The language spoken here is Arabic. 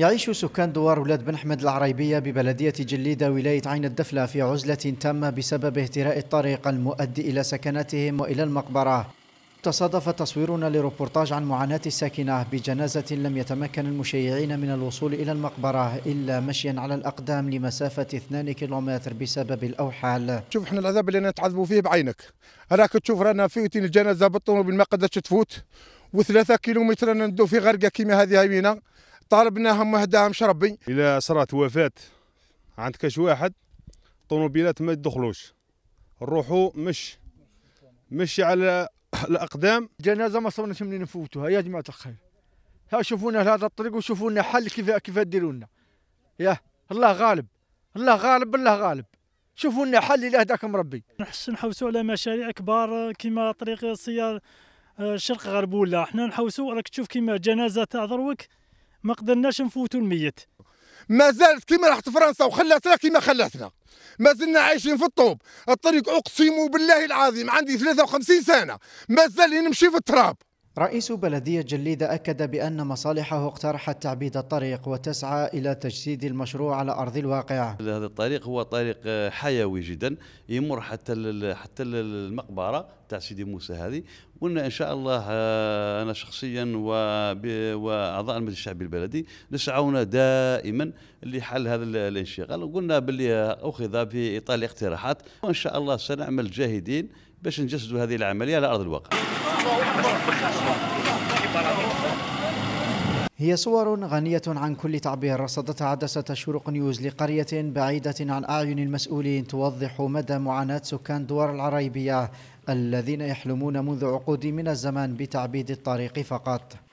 يعيش سكان دوار ولاد بن احمد العريبية ببلدية جليدة ولاية عين الدفلة في عزلة تامة بسبب اهتراء الطريق المؤدي إلى سكناتهم وإلى المقبرة تصادف تصويرنا لروبورتاج عن معاناة الساكنة بجنازة لم يتمكن المشيعين من الوصول إلى المقبرة إلا مشيا على الأقدام لمسافة 2 كيلومتر بسبب الأوحال شوف احنا العذاب اللي نتعذبوا فيه بعينك راك تشوف رانا فيتين الجنازة بالطوموبيل ما قدرتش تفوت وثلاثة كيلومتر ندو في غرقة كيما هذه هينا طالبناهم هداهم شربي الى صرات وفاه عند كاش واحد طوموبيلات ما يدخلوش نروحوا مش مشي على الاقدام جنازه ما صرناش منين نفوتوها يا جماعه الخير ها شوفونا هذا الطريق وشوفونا حل كيف كيف ديروا لنا الله غالب الله غالب الله غالب شوفوا لنا حل اللي هداك مربي نحس نحوسوا على مشاريع كبار كيما طريق السيار الشرق آه، غرب ولا حنا نحوسوا راك تشوف كيما جنازه تاع ضروك ما قدرناش نفوتوا الميت ما زالت كما راحت فرنسا وخلاتنا كما خلاتنا ما زلنا عايشين في الطوب الطريق اقسم بالله العظيم عندي 53 سنه ما زال نمشي في التراب رئيس بلدية جليدة أكد بأن مصالحه اقترحت تعبيد الطريق وتسعى إلى تجسيد المشروع على أرض الواقع. هذا الطريق هو طريق حيوي جدا يمر حتى حتى المقبرة تاع سيدي موسى هذه وإن إن شاء الله آه، أنا شخصيا وأعضاء المجلس الشعبي البلدي نسعون دائما لحل هذا الانشغال وقلنا باللي أخذ في إطار الاقتراحات وإن شاء الله سنعمل جاهدين باش نجسدوا هذه العملية على أرض الواقع. هي صور غنية عن كل تعبير رصدتها عدسة شروق نيوز لقرية بعيدة عن أعين المسؤولين توضح مدى معاناة سكان دوار العريبية الذين يحلمون منذ عقود من الزمان بتعبيد الطريق فقط